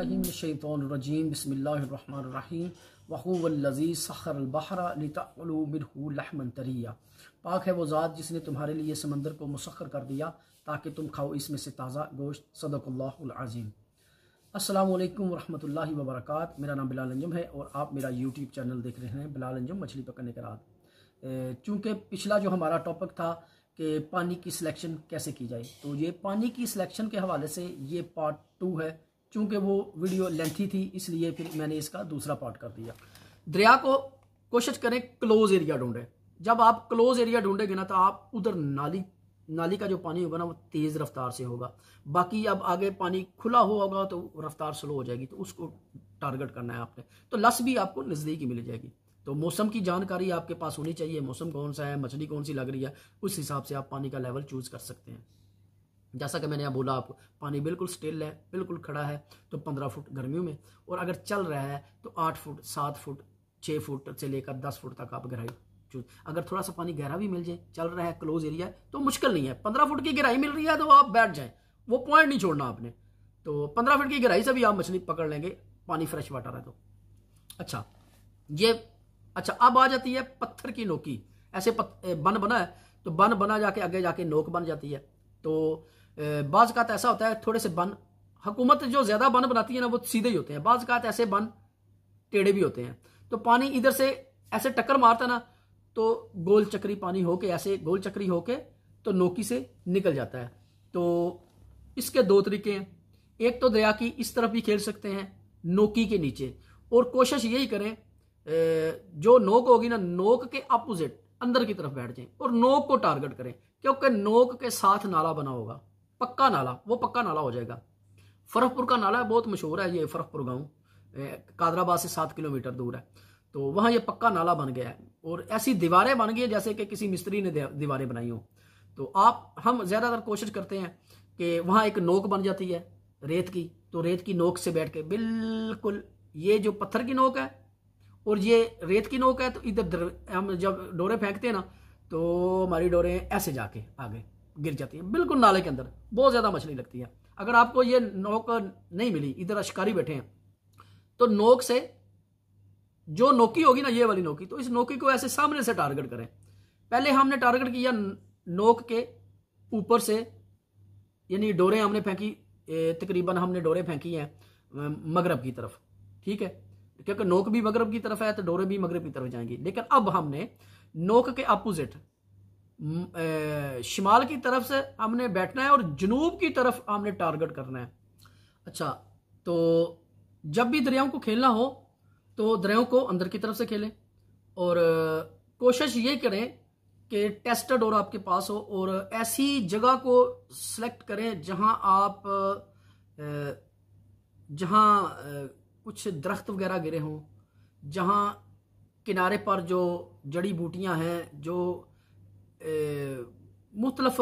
अज़बिल्लिमिनशैतरजीम वहूवल्लज़ी तरिया पाक है वो ज़ात जिसने तुम्हारे लिए समंदर को मुसखर कर दिया ताकि तुम खाओ इसमें से ताज़ा गोश्त सदक़ल्लाज़ीम अस्सलाम वालेकुम रहमतुल्लाहि मेरा नाम बिलाल अंजुम है और आप मेरा यूट्यूब चैनल देख रहे हैं बिलाल अंजुम मछली पकड़ने के बाद चूँकि पिछला जो हमारा टॉपिक था कि पानी की सिलेक्शन कैसे की जाए तो ये पानी की सिलेक्शन के हवाले से ये पार्ट टू है चूंकि वो वीडियो लेंथी थी इसलिए फिर मैंने इसका दूसरा पार्ट कर दिया दरिया को कोशिश करें क्लोज एरिया ढूंढे जब आप क्लोज एरिया ढूंढेंगे ना तो आप उधर नाली नाली का जो पानी होगा ना वो तेज़ रफ्तार से होगा बाकी अब आगे पानी खुला हुआ होगा तो रफ्तार स्लो हो जाएगी तो उसको टारगेट करना है आपने तो लस भी आपको नज़दीक ही मिल जाएगी तो मौसम की जानकारी आपके पास होनी चाहिए मौसम कौन सा है मछली कौन सी लग रही है उस हिसाब से आप पानी का लेवल चूज़ कर सकते हैं जैसा कि मैंने यहाँ बोला आपको पानी बिल्कुल स्टिल है बिल्कुल खड़ा है तो पंद्रह फुट गर्मियों में और अगर चल रहा है तो आठ फुट सात फुट छः फुट से लेकर दस फुट तक आप गहराई चूज अगर थोड़ा सा पानी गहरा भी मिल जाए चल रहा है क्लोज एरिया है तो मुश्किल नहीं है पंद्रह फुट की गहराई मिल रही है तो आप बैठ जाए वो पॉइंट नहीं छोड़ना आपने तो पंद्रह फुट की गहराई से भी आप मछली पकड़ लेंगे पानी फ्रेश वाटर है तो अच्छा ये अच्छा अब आ जाती है पत्थर की नोकी ऐसे बन बना है तो बन बना जाके आगे जाके नोक बन जाती है तो का ऐसा होता है थोड़े से बन हुकूमत जो ज़्यादा बन बनाती है ना वो सीधे ही होते हैं का ऐसे बन टेढ़े भी होते हैं तो पानी इधर से ऐसे टक्कर मारता ना तो गोल चक्री पानी होके ऐसे गोल चक्री होके तो नोकी से निकल जाता है तो इसके दो तरीके हैं एक तो दया की इस तरफ भी खेल सकते हैं नोकी के नीचे और कोशिश यही करें जो नोक होगी ना नोक के अपोजिट अंदर की तरफ बैठ जाएं और नोक को टारगेट करें क्योंकि नोक के साथ नाला बना होगा पक्का नाला वो पक्का नाला हो जाएगा फरहपुर का नाला बहुत मशहूर है ये फरहपुर गाँव कादराबाद से सात किलोमीटर दूर है तो वहाँ ये पक्का नाला बन गया है और ऐसी दीवारें बन गई है जैसे कि किसी मिस्त्री ने दीवारें बनाई हों तो आप हम ज़्यादातर कोशिश करते हैं कि वहाँ एक नोक बन जाती है रेत की तो रेत की नोक से बैठ के बिल्कुल ये जो पत्थर की नोक है और ये रेत की नोक है तो इधर हम जब डोरे फेंकते हैं ना तो हमारी डोरे ऐसे जाके आगे गिर जाती है बिल्कुल नाले के अंदर बहुत ज़्यादा मछली लगती है अगर आपको ये नोक नहीं मिली इधर अशकारी बैठे हैं तो नोक से जो नोकी होगी ना ये वाली नोकी तो इस नोकी को ऐसे सामने से टारगेट करें पहले हमने टारगेट किया नोक के ऊपर से यानी डोरे हमने फेंकी तकरीबन हमने डोरे फेंकी हैं मगरब की तरफ ठीक है क्योंकि नोक भी मगरब की तरफ है तो डोरे भी मगरब की तरफ जाएंगी लेकिन अब हमने नोक के अपोजिट शिमाल की तरफ से हमने बैठना है और जनूब की तरफ हमने टारगेट करना है अच्छा तो जब भी दरियाओं को खेलना हो तो दरियाओं को अंदर की तरफ से खेलें और कोशिश ये करें कि टेस्टेड और आपके पास हो और ऐसी जगह को सिलेक्ट करें जहां आप जहां कुछ दरख्त वगैरह गिरे हों जहां किनारे पर जो जड़ी बूटियां हैं जो मुख्तलफ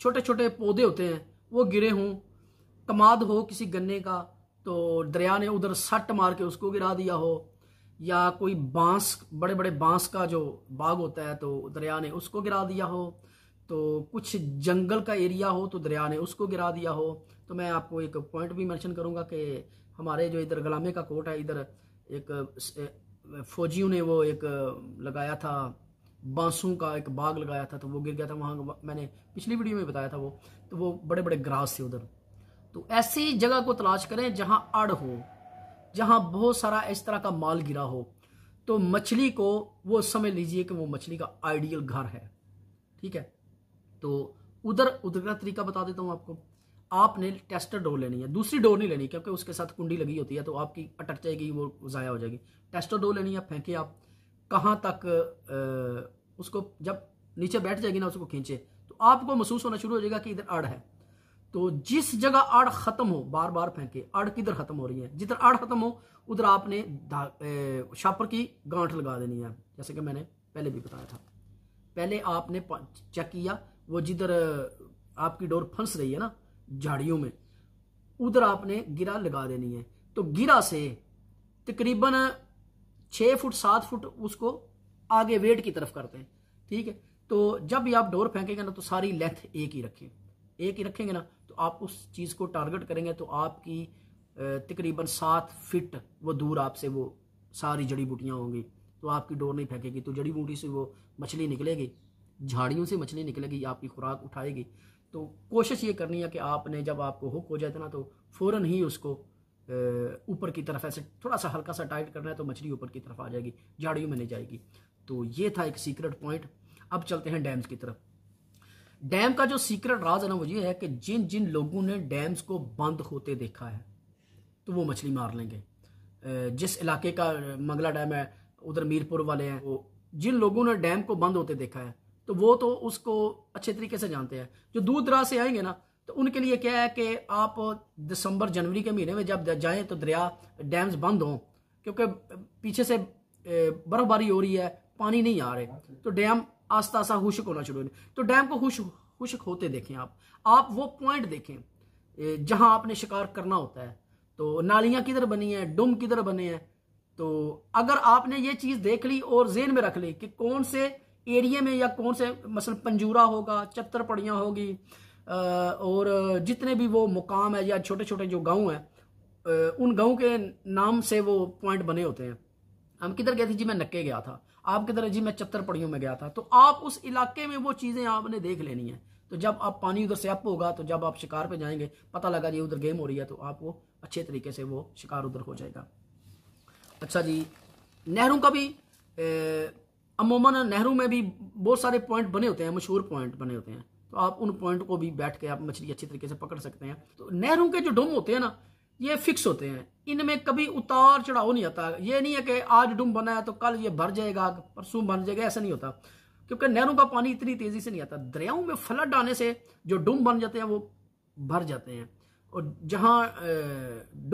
छोटे छोटे पौधे होते हैं वो गिरे हों कमाद हो किसी गन्ने का तो दरिया ने उधर सट मार के उसको गिरा दिया हो या कोई बांस बड़े बड़े बांस का जो बाग होता है तो दरिया ने उसको गिरा दिया हो तो कुछ जंगल का एरिया हो तो दरिया ने उसको गिरा दिया हो तो मैं आपको एक पॉइंट भी मेंशन करूंगा कि हमारे जो इधर गलामे का कोट है इधर एक फौजियों ने वो एक लगाया था बांसों का एक बाग लगाया था तो वो गिर गया था वहाँ मैंने पिछली वीडियो में बताया था वो तो वो बड़े बड़े ग्रास थे उधर तो ऐसी जगह को तलाश करें जहाँ अड़ हो जहाँ बहुत सारा इस तरह का माल गिरा हो तो मछली को वो समझ लीजिए कि वो मछली का आइडियल घर है ठीक है तो उधर उधर का तरीका बता देता हूँ आपको आपने टेस्टर डोर लेनी है दूसरी डोर नहीं लेनी क्योंकि उसके साथ कुंडी लगी होती है तो आपकी अटक जाएगी वो ज़ाया हो जाएगी टेस्टर डोर लेनी है फेंके आप कहाँ तक उसको जब नीचे बैठ जाएगी ना उसको खींचे तो आपको महसूस होना शुरू हो जाएगा कि इधर अड़ है तो जिस जगह अड़ खत्म हो बार बार फेंके अड़ किधर खत्म हो रही है जिधर अड़ खत्म हो उधर आपने शापर की गांठ लगा देनी है जैसे कि मैंने पहले भी बताया था पहले आपने चेक किया वो जिधर आपकी डोर फंस रही है ना झाड़ियों में उधर आपने गिरा लगा देनी है तो गिरा से तकरीबन छः फुट सात फुट उसको आगे वेट की तरफ करते हैं ठीक है तो जब भी आप डोर फेंकेंगे ना तो सारी लेंथ एक ही रखें एक ही रखेंगे ना तो आप उस चीज़ को टारगेट करेंगे तो आपकी तकरीबन सात फिट वो दूर आपसे वो सारी जड़ी बूटियाँ होंगी तो आपकी डोर नहीं फेंकेगी तो जड़ी बूटी से वो मछली निकलेगी झाड़ियों से मछली निकलेगी आपकी खुराक उठाएगी तो कोशिश ये करनी है कि आपने जब आपको हुक हो जाए ना तो फ़ौरन ही उसको ऊपर की तरफ ऐसे थोड़ा सा हल्का सा टाइट करना है तो मछली ऊपर की तरफ आ जाएगी झाड़ियों में नहीं जाएगी तो ये था एक सीक्रेट पॉइंट अब चलते हैं डैम्स की तरफ डैम का जो सीक्रेट राज है ना वो ये है कि जिन जिन लोगों ने डैम्स को बंद होते देखा है तो वो मछली मार लेंगे जिस इलाके का मंगला डैम है उधर मीरपुर वाले हैं वो जिन लोगों ने डैम को बंद होते देखा है तो वो तो उसको अच्छे तरीके से जानते हैं जो दूर दराज से आएंगे ना तो उनके लिए क्या है कि आप दिसंबर जनवरी के महीने में जब जाएं तो दरिया डैम्स बंद हों क्योंकि पीछे से बर्फबारी हो रही है पानी नहीं आ रहे तो डैम आस्ता आस्ता खुशक होना शुरू हो तो डैम को खुश खुशक होते देखें आप आप वो पॉइंट देखें जहां आपने शिकार करना होता है तो नालियां किधर बनी हैं डुम किधर बने हैं तो अगर आपने ये चीज़ देख ली और जेन में रख ली कि कौन से एरिया में या कौन से मसल पंजूरा होगा चत्तर होगी और जितने भी वो मुकाम है या छोटे छोटे जो गांव हैं उन गांव के नाम से वो पॉइंट बने होते हैं हम किधर गए थे जी मैं नक्के गया था आप किधर जी मैं चत्तर पड़ियों में गया था तो आप उस इलाके में वो चीज़ें आपने देख लेनी है तो जब आप पानी उधर से अप होगा तो जब आप शिकार पे जाएंगे पता लगा जी उधर गेम हो रही है तो आपको अच्छे तरीके से वो शिकार उधर हो जाएगा अच्छा जी नेहरू का भी अमूमन नेहरू में भी बहुत सारे पॉइंट बने होते हैं मशहूर पॉइंट बने होते हैं तो आप उन पॉइंट को भी बैठ के आप मछली अच्छी तरीके से पकड़ सकते हैं तो नहरों के जो डुम होते हैं ना ये फिक्स होते हैं इनमें कभी उतार चढ़ाव नहीं आता ये नहीं है कि आज डुम बना है तो कल ये भर जाएगा परसों बन जाएगा ऐसा नहीं होता क्योंकि नहरों का पानी इतनी तेजी से नहीं आता दरियाओं में फ्लड आने से जो डुम बन जाते हैं वो भर जाते हैं और जहाँ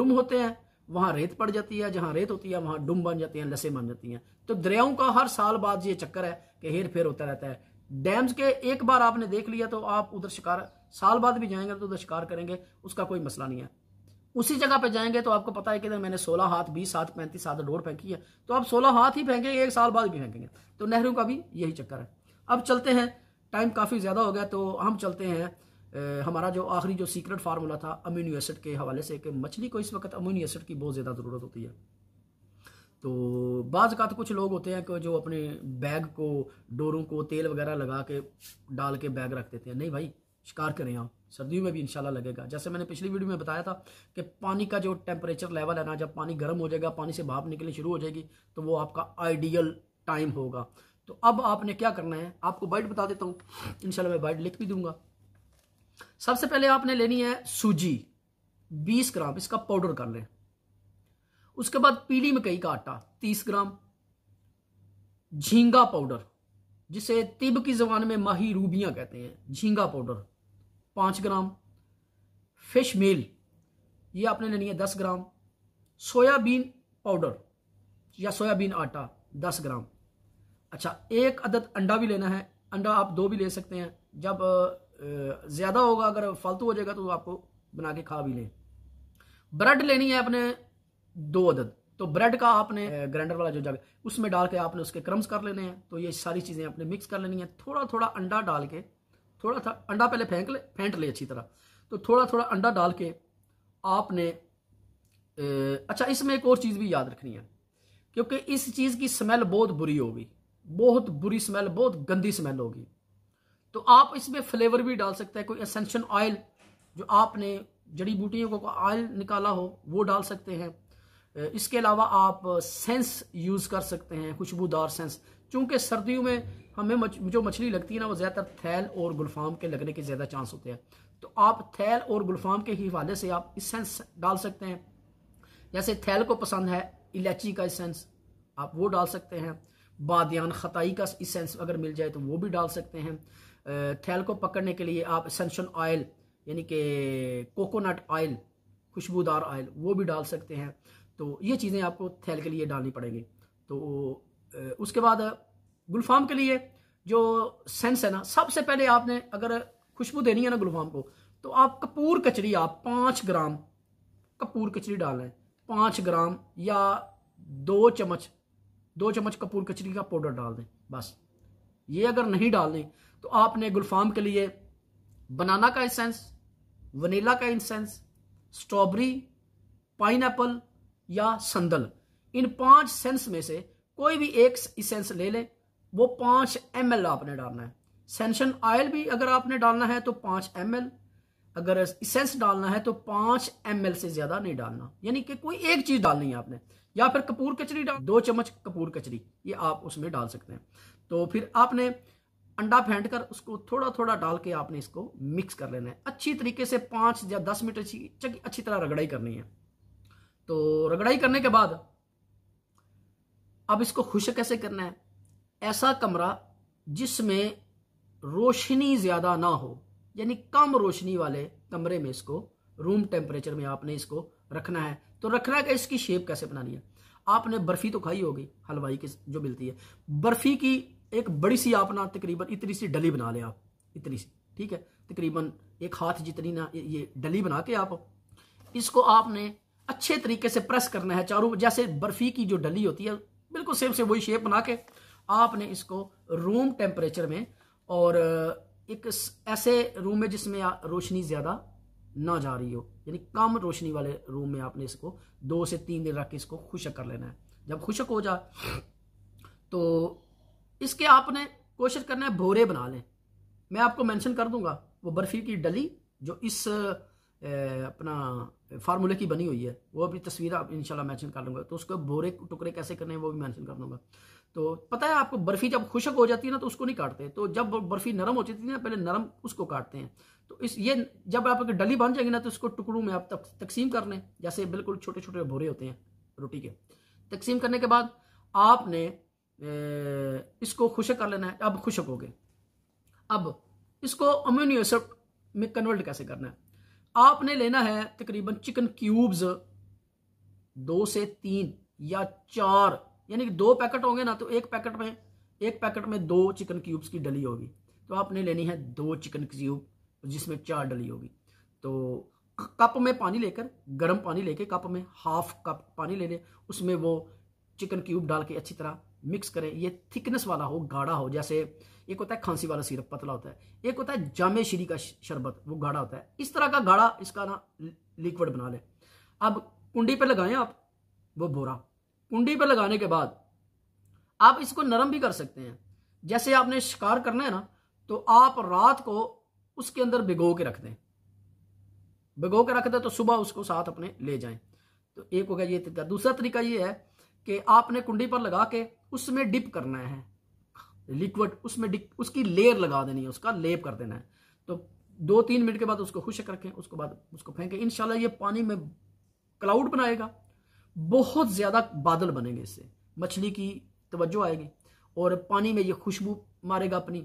डुम होते हैं वहाँ रेत पड़ जाती है जहाँ रेत होती है वहाँ डुम बन जाती है लसें बन जाती हैं तो दरियाओं का हर साल बाद ये चक्कर है कि हेर फेर होता रहता है डैम्स के एक बार आपने देख लिया तो आप उधर शिकार साल बाद भी जाएंगे तो उधर शिकार करेंगे उसका कोई मसला नहीं है उसी जगह पे जाएंगे तो आपको पता है कि मैंने 16 हाथ 20 हाथ पैंतीस हाथ डोर फेंकी है तो आप 16 हाथ ही फेंकेंगे एक साल बाद भी फेंकेंगे तो नेहरू का भी यही चक्कर है अब चलते हैं टाइम काफ़ी ज़्यादा हो गया तो हम चलते हैं ए, हमारा जो आखिरी जो सीक्रेट फार्मूला था अम्यूनो एसिड के हवाले से कि मछली को इस वक्त अम्यूनो एसिड की बहुत ज़्यादा ज़रूरत होती है तो बाज़ का तो कुछ लोग होते हैं कि जो अपने बैग को डोरों को तेल वगैरह लगा के डाल के बैग रख देते हैं नहीं भाई शिकार करें आप सर्दियों में भी इंशाल्लाह लगेगा जैसे मैंने पिछली वीडियो में बताया था कि पानी का जो टेम्परेचर लेवल है ना जब पानी गर्म हो जाएगा पानी से भाप निकलनी शुरू हो जाएगी तो वो आपका आइडियल टाइम होगा तो अब आपने क्या करना है आपको बाइट बता देता हूँ इंशाल्लाह मैं बाइट लिख भी दूंगा सबसे पहले आपने लेनी है सूजी बीस ग्राम इसका पाउडर कर लें उसके बाद पीली मकई का आटा तीस ग्राम झींगा पाउडर जिसे तिब की जबान में माही रूबियां कहते हैं झींगा पाउडर पांच ग्राम फिश मेल ये आपने लेनी है दस ग्राम सोयाबीन पाउडर या सोयाबीन आटा दस ग्राम अच्छा एक अदद अंडा भी लेना है अंडा आप दो भी ले सकते हैं जब ज़्यादा होगा अगर फालतू हो जाएगा तो आपको बना के खा भी लें ब्रेड लेनी है अपने दो अदद तो ब्रेड का आपने ग्राइंडर वाला जो जग उसमें डाल के आपने उसके क्रम्स कर लेने हैं तो ये सारी चीज़ें आपने मिक्स कर लेनी है थोड़ा थोड़ा अंडा डाल के थोड़ा था अंडा पहले फेंक ले फेंट ले अच्छी तरह तो थोड़ा थोड़ा अंडा डाल के आपने अच्छा इसमें एक और चीज़ भी याद रखनी है क्योंकि इस चीज़ की स्मेल बहुत बुरी होगी बहुत बुरी स्मेल बहुत गंदी स्मेल होगी तो आप इसमें फ्लेवर भी डाल सकते हैं कोई असेंशन ऑयल जो आपने जड़ी बूटियों को ऑयल निकाला हो वो डाल सकते हैं इसके अलावा आप सेंस यूज़ कर सकते हैं खुशबूदार सेंस चूंकि सर्दियों में हमें मच, जो मछली लगती है ना वो ज़्यादातर थैल और गुलफाम के लगने के ज़्यादा चांस होते हैं तो आप थैल और गुलफाम के हवाले से आप इस सेंस डाल सकते हैं जैसे थैल को पसंद है इलायची का इसेंस आप वो डाल सकते हैं बादयान ख़ताई का इसेंस अगर मिल जाए तो वो भी डाल सकते हैं थैल को पकड़ने के लिए आप इसेंशन ऑयल यानी कि कोकोनट ऑयल खुशबूदार ऑयल वो भी डाल सकते हैं तो ये चीज़ें आपको थैल के लिए डालनी पड़ेंगी तो उसके बाद गुलफाम के लिए जो सेंस है ना सबसे पहले आपने अगर खुशबू देनी है ना गुलफाम को तो आप कपूर कचरी आप पाँच ग्राम कपूर कचरी डाल रहे पाँच ग्राम या दो चम्मच दो चम्मच कपूर कचरी का पाउडर डाल दें बस ये अगर नहीं डाल दें तो आपने गुलफाम के लिए बनाना का इंसेंस वनीला का इंसेंस स्ट्रॉबेरी पाइन या संदल इन पांच सेंस में से कोई भी एक इसेंस ले लें वो पांच एम आपने डालना है सेंशन ऑयल भी अगर आपने डालना है तो पांच एम अगर इसेंस डालना है तो पांच एम से ज्यादा नहीं डालना यानी कि कोई एक चीज डालनी है आपने या फिर कपूर कचरी डाल दो चम्मच कपूर कचरी ये आप उसमें डाल सकते हैं तो फिर आपने अंडा फेंट कर उसको थोड़ा थोड़ा डाल के आपने इसको मिक्स कर लेना है अच्छी तरीके से पांच या दस मिनट अच्छी अच्छी तरह रगड़ाई करनी है तो रगड़ाई करने के बाद अब इसको खुश कैसे करना है ऐसा कमरा जिसमें रोशनी ज्यादा ना हो यानी कम रोशनी वाले कमरे में इसको रूम टेम्परेचर में आपने इसको रखना है तो रखना क्या इसकी शेप कैसे बनानी है आपने बर्फी तो खाई होगी हलवाई की जो मिलती है बर्फी की एक बड़ी सी आप ना तकरीबन इतनी सी डली बना ले आप इतनी सी ठीक है तकरीबन एक हाथ जितनी ना ये डली बना के आप इसको आपने अच्छे तरीके से प्रेस करना है चारों जैसे बर्फी की जो डली होती है बिल्कुल सेम से वही शेप बना के आपने इसको रूम टेम्परेचर में और एक ऐसे रूम में जिसमें रोशनी ज़्यादा ना जा रही हो यानी कम रोशनी वाले रूम में आपने इसको दो से तीन दिन रख के इसको खुशक कर लेना है जब खुशक हो जाए तो इसके आपने कोशिश करना है भोरे बना लें मैं आपको मेंशन कर दूंगा वो बर्फ़ी की डली जो इस ए, अपना फार्मूले की बनी हुई है वो भी तस्वीर आप इनशाला मैंशन कर लूंगा तो उसको बोरे टुकड़े कैसे करने हैं वो भी मैंशन कर लूंगा तो पता है आपको बर्फ़ी जब खुशक हो जाती है ना तो उसको नहीं काटते तो जब बर्फ़ी नरम हो जाती है ना पहले नरम उसको काटते हैं तो इस ये जब आपकी डली बन जाएगी ना तो इसको टुकड़ों में आप तक, तकसीम कर लें जैसे बिल्कुल छोटे छोटे भोरे होते हैं रोटी के तकसीम करने के बाद आपने ए, इसको खुशक कर लेना है अब खुशक हो गए अब इसको अम्यूनियोसप में कन्वर्ट कैसे करना है आपने लेना है तकरीबन चिकन क्यूब्स दो से तीन या चार यानी कि दो पैकेट होंगे ना तो एक पैकेट में एक पैकेट में दो चिकन क्यूब्स की डली होगी तो आपने लेनी है दो चिकन क्यूब जिसमें चार डली होगी तो कप में पानी लेकर गर्म पानी लेके कप में हाफ कप पानी ले लें उसमें वो चिकन क्यूब डाल के अच्छी तरह मिक्स करें ये थिकनेस वाला हो गाढ़ा हो जैसे एक होता है खांसी वाला सिरप पतला होता है एक होता है जामे श्री का शरबत वो गाढ़ा होता है इस तरह का गाढ़ा इसका ना लिक्विड बना लें अब कुंडी पर लगाएं आप वो बोरा कुंडी पर लगाने के बाद आप इसको नरम भी कर सकते हैं जैसे आपने शिकार करना है ना तो आप रात को उसके अंदर भिगो के रख दें भिगो के रख दें तो सुबह उसको साथ अपने ले जाएं तो एक हो गया ये तरीका दूसरा तरीका ये है कि आपने कुंडी पर लगा के उसमें डिप करना है लिक्विड उसमें उसकी लेयर लगा देनी है उसका लेप कर देना है तो दो तीन मिनट के बाद उसको खुशक रखें उसको बाद उसको फेंकें इनशाला ये पानी में क्लाउड बनाएगा बहुत ज़्यादा बादल बनेंगे इससे मछली की तवज्जो आएगी और पानी में ये खुशबू मारेगा अपनी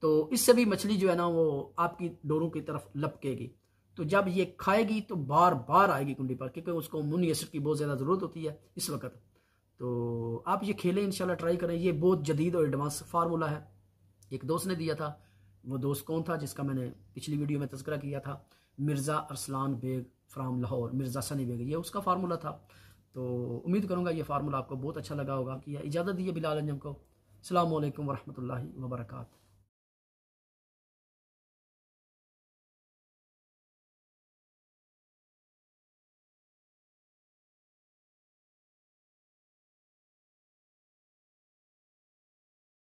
तो इससे भी मछली जो है ना वो आपकी डोरों की तरफ लपकेगी तो जब ये खाएगी तो बार बार आएगी कुंडी पर क्योंकि उसको मुनी एसिड की बहुत ज़्यादा ज़रूरत होती है इस वक्त तो आप ये खेलें इनशाला ट्राई करें ये बहुत जदीद और एडवांस फार्मूला है एक दोस्त ने दिया था वो दोस्त कौन था जिसका मैंने पिछली वीडियो में तस्करा किया था मिर्ज़ा अरसलान बेग फ्राम लाहौर मिर्ज़ा सनी बेग ये उसका फार्मूला था तो उम्मीद करूँगा ये फार्मूला आपको बहुत अच्छा लगा होगा कि इजाज़त दिए बिलाल अंजम को अल्लाम वरहमल वर्का